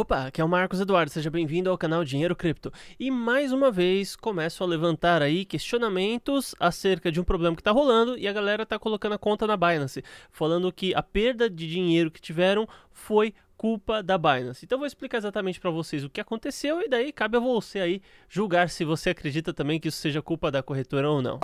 Opa, aqui é o Marcos Eduardo, seja bem-vindo ao canal Dinheiro Cripto. E mais uma vez começo a levantar aí questionamentos acerca de um problema que está rolando e a galera está colocando a conta na Binance, falando que a perda de dinheiro que tiveram foi culpa da Binance. Então vou explicar exatamente para vocês o que aconteceu e daí cabe a você aí julgar se você acredita também que isso seja culpa da corretora ou não.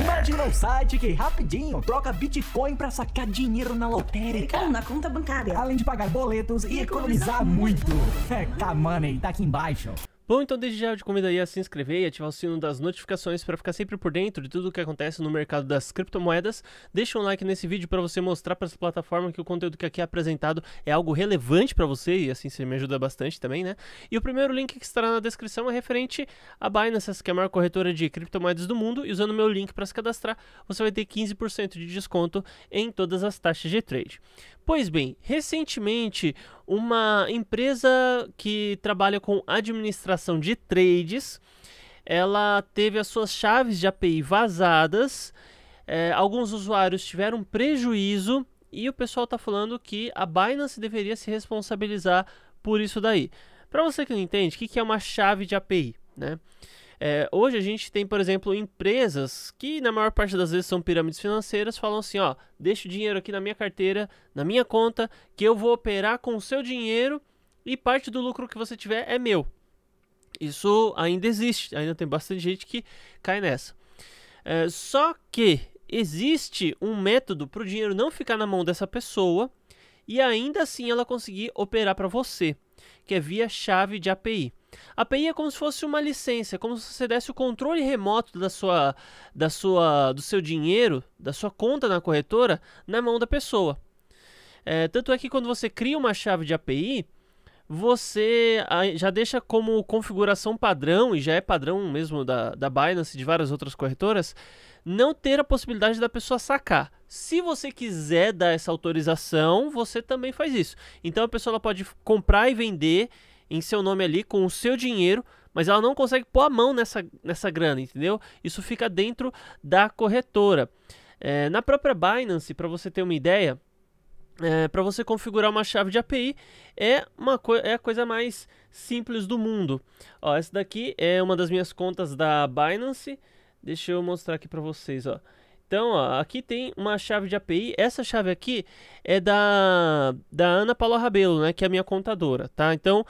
Imagina um site que rapidinho troca Bitcoin para sacar dinheiro na lotérica na conta bancária, além de pagar boletos e, e economizar, economizar muito. muito. É, money, tá aqui embaixo. Bom, então desde já eu te convido aí a se inscrever e ativar o sino das notificações para ficar sempre por dentro de tudo o que acontece no mercado das criptomoedas. Deixa um like nesse vídeo para você mostrar para essa plataforma que o conteúdo que aqui é apresentado é algo relevante para você e assim você me ajuda bastante também, né? E o primeiro link que estará na descrição é referente à Binance, que é a maior corretora de criptomoedas do mundo. E usando o meu link para se cadastrar, você vai ter 15% de desconto em todas as taxas de trade. Pois bem, recentemente, uma empresa que trabalha com administração de trades, ela teve as suas chaves de API vazadas, é, alguns usuários tiveram prejuízo e o pessoal está falando que a Binance deveria se responsabilizar por isso daí. Para você que não entende, o que, que é uma chave de API? Né? É, hoje a gente tem, por exemplo, empresas que na maior parte das vezes são pirâmides financeiras, falam assim, ó, deixa o dinheiro aqui na minha carteira, na minha conta, que eu vou operar com o seu dinheiro e parte do lucro que você tiver é meu. Isso ainda existe, ainda tem bastante gente que cai nessa. É, só que existe um método para o dinheiro não ficar na mão dessa pessoa e ainda assim ela conseguir operar para você, que é via chave de API. A API é como se fosse uma licença, é como se você desse o controle remoto da sua, da sua, do seu dinheiro, da sua conta na corretora, na mão da pessoa. É, tanto é que quando você cria uma chave de API, você já deixa como configuração padrão, e já é padrão mesmo da, da Binance e de várias outras corretoras, não ter a possibilidade da pessoa sacar. Se você quiser dar essa autorização, você também faz isso. Então a pessoa pode comprar e vender em seu nome ali com o seu dinheiro, mas ela não consegue pôr a mão nessa, nessa grana, entendeu? Isso fica dentro da corretora. É, na própria Binance, para você ter uma ideia, é, para você configurar uma chave de API é, uma é a coisa mais simples do mundo. Ó, essa daqui é uma das minhas contas da Binance. Deixa eu mostrar aqui para vocês. Ó. Então, ó, aqui tem uma chave de API. Essa chave aqui é da, da Ana Paula Rabelo, né, que é a minha contadora. Tá? Então,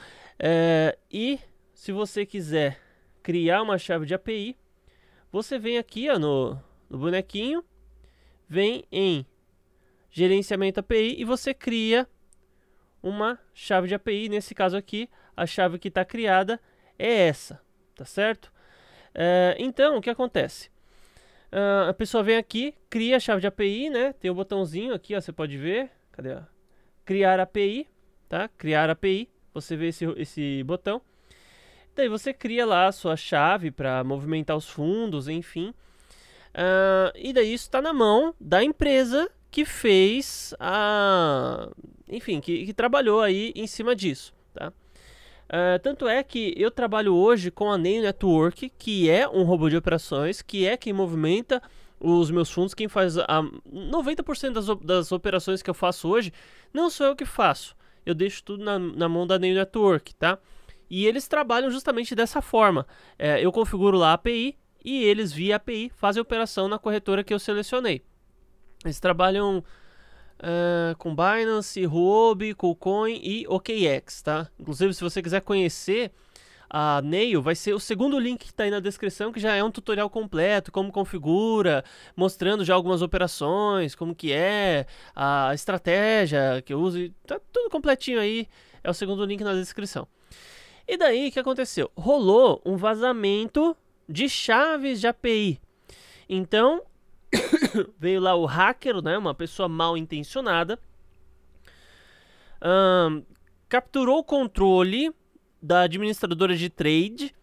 é, e se você quiser criar uma chave de API, você vem aqui ó, no, no bonequinho, vem em gerenciamento API e você cria uma chave de API. Nesse caso aqui, a chave que está criada é essa, tá certo? É, então, o que acontece? Uh, a pessoa vem aqui, cria a chave de API, né? Tem o um botãozinho aqui, ó, você pode ver. Cadê? Ó? Criar API, tá? Criar API. Você vê esse, esse botão. Daí você cria lá a sua chave para movimentar os fundos, enfim. Uh, e daí isso está na mão da empresa que fez a. Enfim, que, que trabalhou aí em cima disso. Tá? Uh, tanto é que eu trabalho hoje com a Nail Network, que é um robô de operações, que é quem movimenta os meus fundos, quem faz a 90% das, das operações que eu faço hoje, não sou eu que faço eu deixo tudo na, na mão da Nail Network, tá? E eles trabalham justamente dessa forma. É, eu configuro lá a API e eles, via API, fazem a operação na corretora que eu selecionei. Eles trabalham uh, com Binance, Huobi, KuCoin e OKEx, tá? Inclusive, se você quiser conhecer a Nail, vai ser o segundo link que está aí na descrição, que já é um tutorial completo, como configura, mostrando já algumas operações, como que é, a estratégia que eu uso, tá tudo completinho aí, é o segundo link na descrição. E daí, o que aconteceu? Rolou um vazamento de chaves de API. Então, veio lá o hacker, né, uma pessoa mal intencionada, um, capturou o controle da administradora de trade.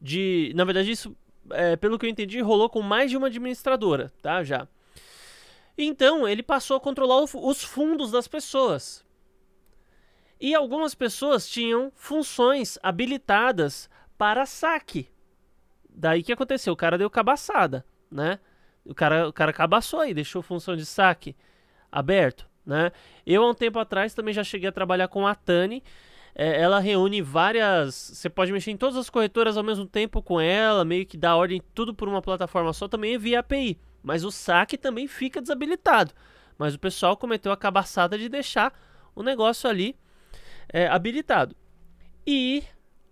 De, na verdade, isso, é, pelo que eu entendi, rolou com mais de uma administradora, tá? Já. Então, ele passou a controlar o, os fundos das pessoas. E algumas pessoas tinham funções habilitadas para saque. Daí que aconteceu, o cara deu cabaçada, né? O cara, o cara cabaçou aí, deixou função de saque aberto, né? Eu, há um tempo atrás, também já cheguei a trabalhar com a Tani, é, ela reúne várias. Você pode mexer em todas as corretoras ao mesmo tempo com ela, meio que dá ordem tudo por uma plataforma só, também via API. Mas o saque também fica desabilitado. Mas o pessoal cometeu a cabaçada de deixar o negócio ali é, habilitado. E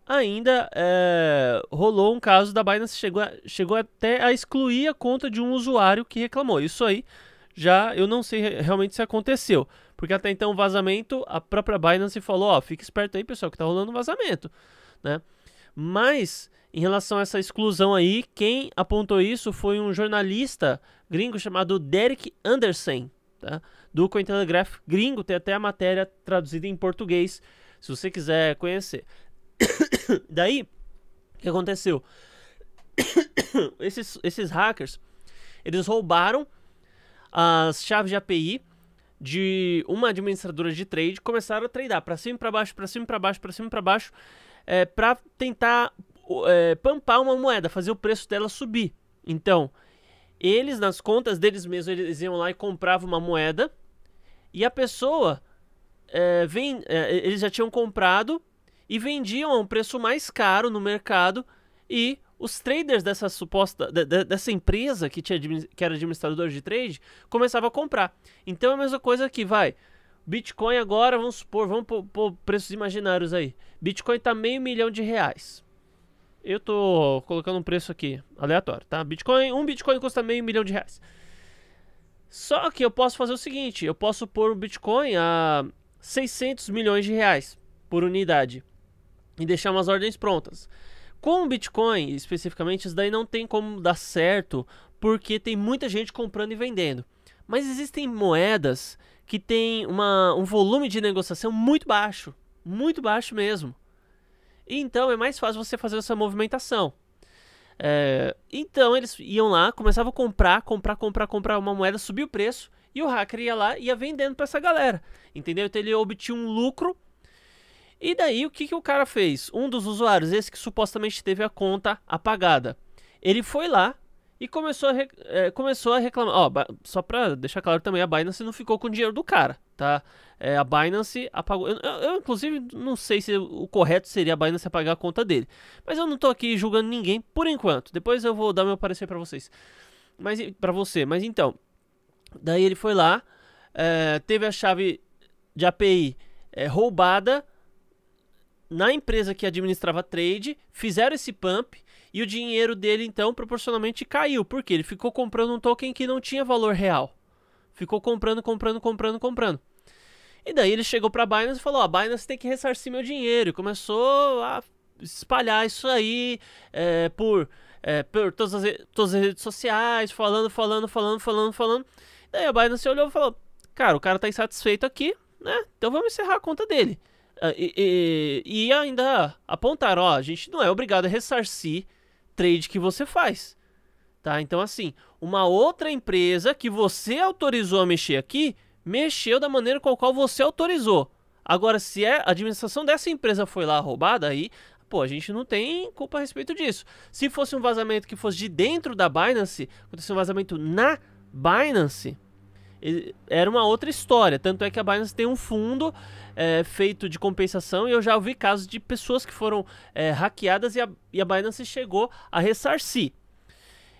ainda é, rolou um caso da Binance chegou, a, chegou até a excluir a conta de um usuário que reclamou. Isso aí já eu não sei realmente se aconteceu. Porque até então o vazamento, a própria Binance falou, ó, fica esperto aí, pessoal, que tá rolando vazamento, né? Mas em relação a essa exclusão aí, quem apontou isso foi um jornalista gringo chamado Derek Anderson, tá? Do Cointelegraph gringo, tem até a matéria traduzida em português, se você quiser conhecer. Daí, o que aconteceu? esses, esses hackers, eles roubaram as chaves de API de uma administradora de trade começaram a tradear para cima, para baixo, para cima, para baixo, para cima, para baixo, é, para tentar é, pampar uma moeda, fazer o preço dela subir. Então, eles nas contas deles mesmos, eles iam lá e compravam uma moeda e a pessoa é, vem, é, eles já tinham comprado e vendiam a um preço mais caro no mercado e os traders dessa suposta dessa empresa que tinha que era administrador de trade começava a comprar. Então é a mesma coisa que vai Bitcoin agora, vamos supor, vamos pôr preços imaginários aí. Bitcoin tá meio milhão de reais. Eu tô colocando um preço aqui aleatório, tá? Bitcoin, um Bitcoin custa meio milhão de reais. Só que eu posso fazer o seguinte, eu posso pôr o Bitcoin a 600 milhões de reais por unidade e deixar umas ordens prontas. Com o Bitcoin, especificamente, isso daí não tem como dar certo, porque tem muita gente comprando e vendendo. Mas existem moedas que têm uma, um volume de negociação muito baixo, muito baixo mesmo. Então é mais fácil você fazer essa movimentação. É, então eles iam lá, começavam a comprar, comprar, comprar, comprar uma moeda, subir o preço e o hacker ia lá e ia vendendo para essa galera, entendeu? Então ele obtinha um lucro e daí o que, que o cara fez? Um dos usuários, esse que supostamente teve a conta apagada, ele foi lá e começou a, re... é, começou a reclamar. Ó, só pra deixar claro também, a Binance não ficou com o dinheiro do cara, tá? É, a Binance apagou. Eu, eu, inclusive, não sei se o correto seria a Binance apagar a conta dele. Mas eu não tô aqui julgando ninguém por enquanto. Depois eu vou dar meu parecer para vocês. Mas para você, mas então. Daí ele foi lá, é, teve a chave de API é, roubada na empresa que administrava trade, fizeram esse pump e o dinheiro dele então proporcionalmente caiu, porque ele ficou comprando um token que não tinha valor real. Ficou comprando, comprando, comprando, comprando. E daí ele chegou para a Binance e falou: "Ó, oh, Binance tem que ressarcir meu dinheiro". E começou a espalhar isso aí é, por é, por todas as, todas as redes sociais, falando, falando, falando, falando, falando. E daí a Binance olhou e falou: "Cara, o cara tá insatisfeito aqui, né? Então vamos encerrar a conta dele". Ah, e, e, e ainda apontar ó, a gente não é obrigado a ressarcir trade que você faz. Tá? Então, assim, uma outra empresa que você autorizou a mexer aqui, mexeu da maneira com a qual você autorizou. Agora, se é, a administração dessa empresa foi lá roubada, aí, pô, a gente não tem culpa a respeito disso. Se fosse um vazamento que fosse de dentro da Binance, aconteceu um vazamento na Binance, era uma outra história. Tanto é que a Binance tem um fundo é, feito de compensação e eu já ouvi casos de pessoas que foram é, hackeadas e a, e a Binance chegou a ressarcir.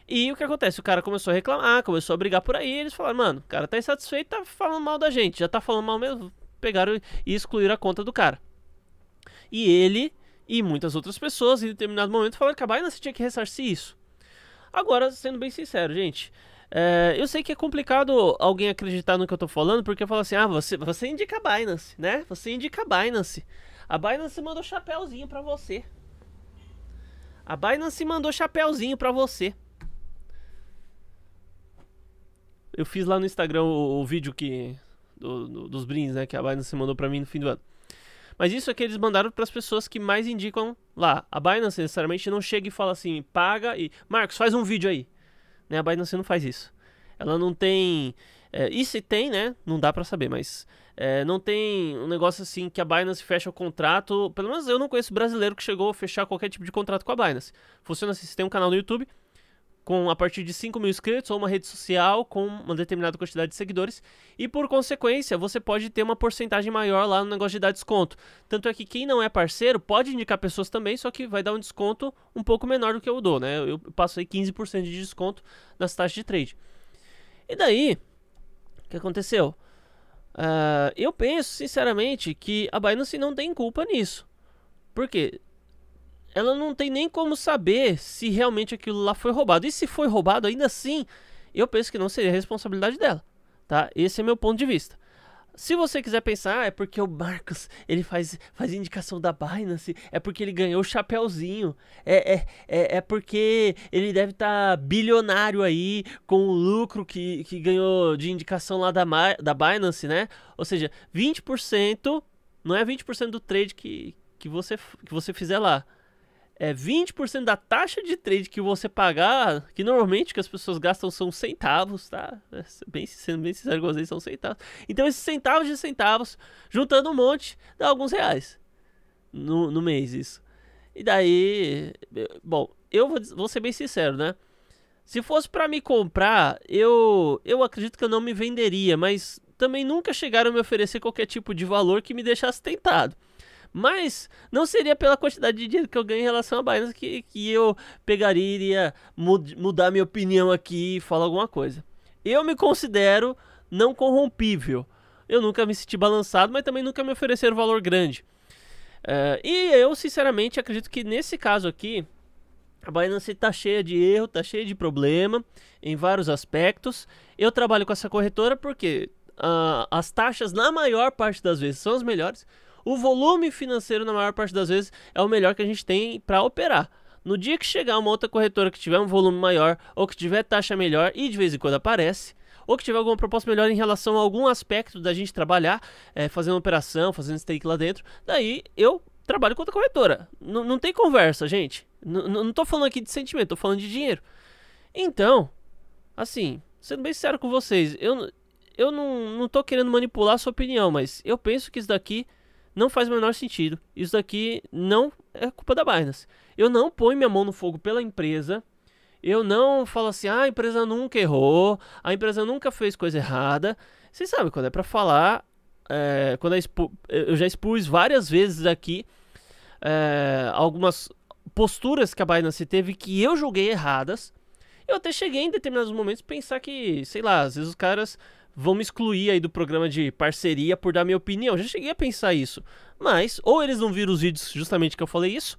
E o que acontece? O cara começou a reclamar, começou a brigar por aí. eles falaram, mano, o cara tá insatisfeito, tá falando mal da gente, já tá falando mal mesmo. Pegaram e excluíram a conta do cara. E ele e muitas outras pessoas, em determinado momento, falaram que a Binance tinha que ressarcir isso. Agora, sendo bem sincero, gente, é, eu sei que é complicado alguém acreditar no que eu tô falando, porque eu falo assim, ah, você, você indica a Binance, né? Você indica a Binance. A Binance mandou chapéuzinho para você. A Binance mandou chapéuzinho para você. Eu fiz lá no Instagram o, o vídeo que do, do, dos brins, né, que a Binance mandou para mim no fim do ano. Mas isso é que eles mandaram para as pessoas que mais indicam lá. A Binance necessariamente não chega e fala assim, paga e Marcos, faz um vídeo aí. Né? A Binance não faz isso. Ela não tem. É, e se tem, né? Não dá para saber, mas. É, não tem um negócio assim que a Binance fecha o contrato. Pelo menos eu não conheço brasileiro que chegou a fechar qualquer tipo de contrato com a Binance. Funciona assim: você tem um canal no YouTube, com a partir de 5 mil inscritos ou uma rede social com uma determinada quantidade de seguidores. E por consequência, você pode ter uma porcentagem maior lá no negócio de dar desconto. Tanto é que quem não é parceiro pode indicar pessoas também, só que vai dar um desconto um pouco menor do que eu dou, né? Eu passo aí 15% de desconto nas taxas de trade. E daí, o que aconteceu? Uh, eu penso, sinceramente, que a Binance não tem culpa nisso. Porque ela não tem nem como saber se realmente aquilo lá foi roubado. E se foi roubado, ainda assim, eu penso que não seria responsabilidade dela, tá? Esse é meu ponto de vista. Se você quiser pensar, ah, é porque o Marcos ele faz, faz indicação da Binance, é porque ele ganhou o chapéuzinho, é, é, é, é porque ele deve estar tá bilionário aí com o lucro que, que ganhou de indicação lá da, da Binance, né? Ou seja, 20%, não é 20% do trade que, que, você, que você fizer lá, é 20% da taxa de trade que você pagar, que normalmente que as pessoas gastam são centavos, tá? É, bem, sendo bem sincero com vocês, são centavos. Então esses centavos de centavos, juntando um monte, dá alguns reais no, no mês isso. E daí, é, bom, eu vou, vou ser bem sincero, né? Se fosse para me comprar, eu eu acredito que eu não me venderia, mas também nunca chegaram a me oferecer qualquer tipo de valor que me deixasse tentado. Mas não seria pela quantidade de dinheiro que eu ganho em relação a Binance que, que eu pegaria iria mud mudar minha opinião aqui e falar alguma coisa. Eu me considero não corrompível. Eu nunca me senti balançado, mas também nunca me ofereceram valor grande. Uh, e eu, sinceramente, acredito que nesse caso aqui, a Binance está cheia de erro, está cheia de problema em vários aspectos. Eu trabalho com essa corretora porque uh, as taxas, na maior parte das vezes, são as melhores o volume financeiro, na maior parte das vezes, é o melhor que a gente tem para operar. No dia que chegar uma outra corretora que tiver um volume maior, ou que tiver taxa melhor, e de vez em quando aparece, ou que tiver alguma proposta melhor em relação a algum aspecto da gente trabalhar, é, fazendo operação, fazendo stake lá dentro, daí eu trabalho com outra corretora. N não tem conversa, gente. N não tô falando aqui de sentimento, tô falando de dinheiro. Então, assim, sendo bem sério com vocês, eu, eu não, não tô querendo manipular a sua opinião, mas eu penso que isso daqui não faz o menor sentido. Isso daqui não é culpa da Binance. Eu não ponho minha mão no fogo pela empresa. Eu não falo assim, ah, a empresa nunca errou, a empresa nunca fez coisa errada. Vocês sabem, quando é para falar, é, quando é expo... eu já expus várias vezes aqui é, algumas posturas que a Binance teve que eu julguei erradas. Eu até cheguei em determinados momentos a pensar que, sei lá, às vezes os caras vão me excluir aí do programa de parceria por dar minha opinião. Já cheguei a pensar isso. Mas, ou eles não viram os vídeos justamente que eu falei isso,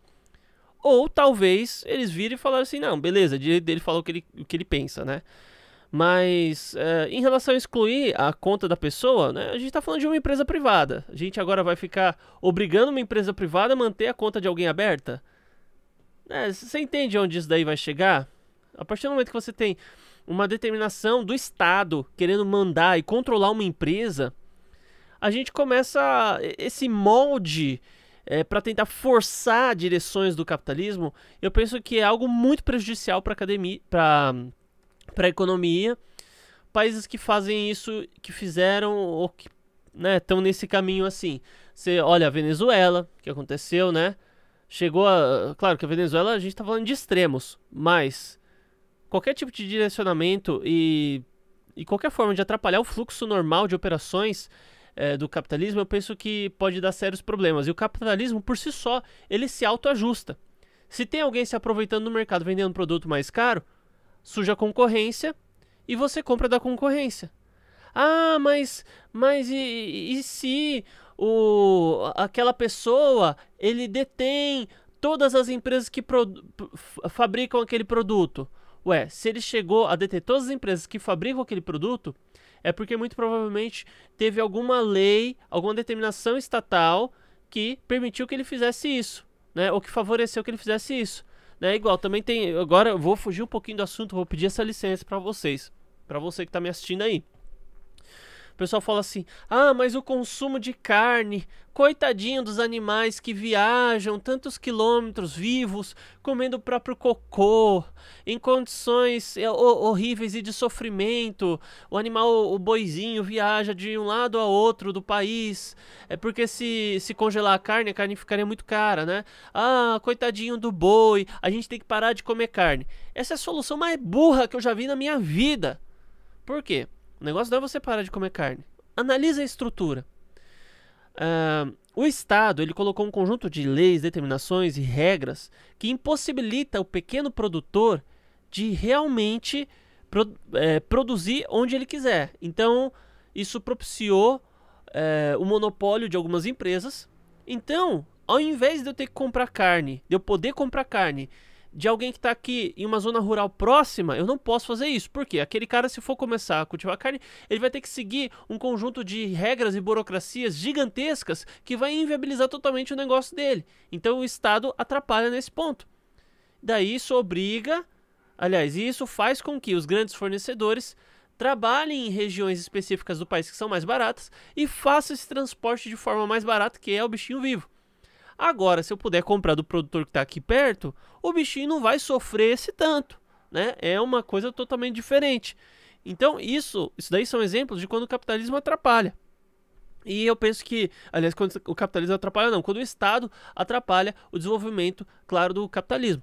ou talvez eles virem e falaram assim, não, beleza, dele falou o que ele, o que ele pensa, né? Mas é, em relação a excluir a conta da pessoa, né, a gente está falando de uma empresa privada. A gente agora vai ficar obrigando uma empresa privada a manter a conta de alguém aberta? É, você entende onde isso daí vai chegar? A partir do momento que você tem uma determinação do Estado querendo mandar e controlar uma empresa, a gente começa esse molde é, eh, para tentar forçar direções do capitalismo. Eu penso que é algo muito prejudicial para academia, para para economia. Países que fazem isso, que fizeram ou que estão né, nesse caminho assim. Você olha a Venezuela, que aconteceu, né? Chegou a. Claro que a Venezuela a gente está falando de extremos, mas qualquer tipo de direcionamento e, e qualquer forma de atrapalhar o fluxo normal de operações é, do capitalismo, eu penso que pode dar sérios problemas. E o capitalismo, por si só, ele se autoajusta. Se tem alguém se aproveitando do mercado vendendo um produto mais caro, surge a concorrência e você compra da concorrência. Ah, mas, mas e, e, se o, aquela pessoa ele detém todas as empresas que pro, fabricam aquele produto? Ué, se ele chegou a deter todas as empresas que fabricam aquele produto, é porque muito provavelmente teve alguma lei, alguma determinação estatal que permitiu que ele fizesse isso, né? Ou que favoreceu que ele fizesse isso, né? Igual também tem, agora eu vou fugir um pouquinho do assunto, vou pedir essa licença para vocês, para você que está me assistindo aí. O pessoal fala assim: ah, mas o consumo de carne, coitadinho dos animais que viajam tantos quilômetros vivos, comendo o próprio cocô, em condições eh, horríveis e de sofrimento. O animal, o boizinho, viaja de um lado a outro do país, é porque se, se congelar a carne, a carne ficaria muito cara, né? Ah, coitadinho do boi, a gente tem que parar de comer carne. Essa é a solução mais burra que eu já vi na minha vida. Por quê? O negócio não é você parar de comer carne. Analisa a estrutura. o Estado ele colocou um conjunto de leis, determinações e regras que impossibilita o pequeno produtor de realmente pro, é, produzir onde ele quiser. Então, isso propiciou é, o monopólio de algumas empresas. Então, ao invés de eu ter que comprar carne, de eu poder comprar carne de alguém que está aqui em uma zona rural próxima, eu não posso fazer isso. Por quê? Aquele cara, se for começar a cultivar carne, ele vai ter que seguir um conjunto de regras e burocracias gigantescas que vai inviabilizar totalmente o negócio dele. Então o Estado atrapalha nesse ponto. Daí isso obriga, aliás, isso faz com que os grandes fornecedores trabalhem em regiões específicas do país que são mais baratas e façam esse transporte de forma mais barata, que é o bichinho vivo. Agora, se eu puder comprar do produtor que está aqui perto, o bichinho não vai sofrer esse tanto, né? É uma coisa totalmente diferente. Então, isso, isso daí são exemplos de quando o capitalismo atrapalha. E eu penso que, aliás, quando o capitalismo atrapalha, não, quando o Estado atrapalha o desenvolvimento, claro, do capitalismo.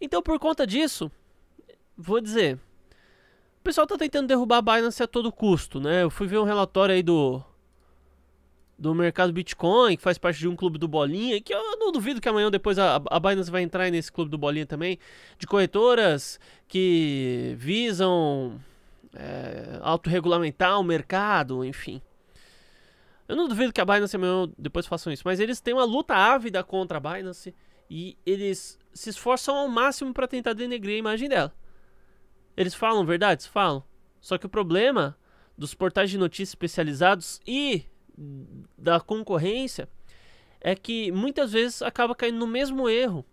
Então, por conta disso, vou dizer, o pessoal está tentando derrubar a Binance a todo custo, né? Eu fui ver um relatório aí do do mercado Bitcoin, que faz parte de um clube do Bolinha, que eu não duvido que amanhã depois a, a Binance vai entrar nesse clube do Bolinha também, de corretoras que visam é, autorregulamentar o mercado, enfim. Eu não duvido que a Binance amanhã depois façam isso, mas eles têm uma luta ávida contra a Binance e eles se esforçam ao máximo para tentar denegrir a imagem dela. Eles falam verdades? Falam. Só que o problema dos portais de notícias especializados e da concorrência é que muitas vezes acaba caindo no mesmo erro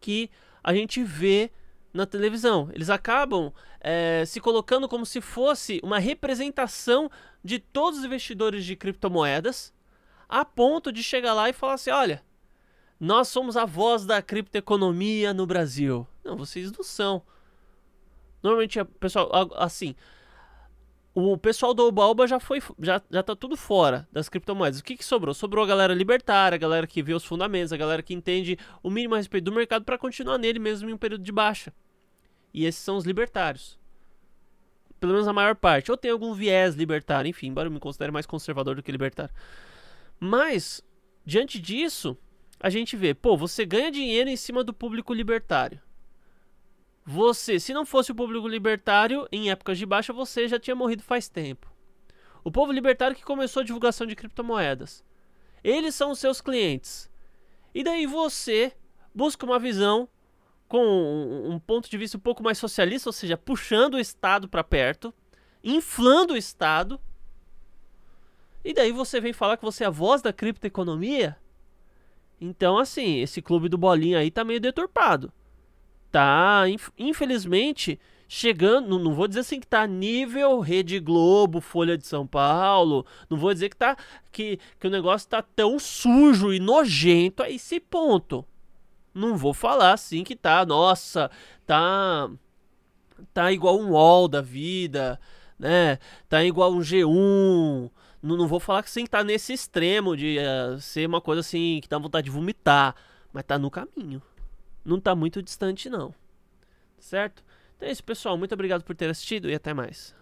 que a gente vê na televisão. Eles acabam é, se colocando como se fosse uma representação de todos os investidores de criptomoedas, a ponto de chegar lá e falar assim: olha, nós somos a voz da criptoeconomia no Brasil. Não, vocês não são. Normalmente, eh, pessoal, assim, o pessoal do Obalba já foi já, já tá tudo fora das criptomoedas. O que, que sobrou? Sobrou a galera libertária, a galera que vê os fundamentos, a galera que entende o mínimo a respeito do mercado para continuar nele mesmo em um período de baixa. E esses são os libertários. Pelo menos a maior parte. Ou tem algum viés libertário, enfim, embora eu me considere mais conservador do que libertário. Mas, diante disso, a gente vê, pô, você ganha dinheiro em cima do público libertário. Você, se não fosse o público libertário, em épocas de baixa, você já tinha morrido faz tempo. O povo libertário que começou a divulgação de criptomoedas. Eles são os seus clientes. E daí você busca uma visão com um, ponto de vista um pouco mais socialista, ou seja, puxando o Estado para perto, inflando o Estado. E daí você vem falar que você é a voz da criptoeconomia? Então, assim, esse clube do Bolinha aí tá meio deturpado tá, infelizmente, chegando, não vou dizer assim que tá nível Rede Globo, Folha de São Paulo, não vou dizer que tá que, que o negócio tá tão sujo e nojento a esse ponto. Não vou falar assim que tá, nossa, tá tá igual um UOL da vida, né? Tá igual um G1. Não, não vou falar que sim tá nesse extremo de uh, ser uma coisa assim que dá vontade de vomitar, mas tá no caminho não está muito distante não, certo? Então é isso, pessoal. Muito obrigado por ter assistido e até mais.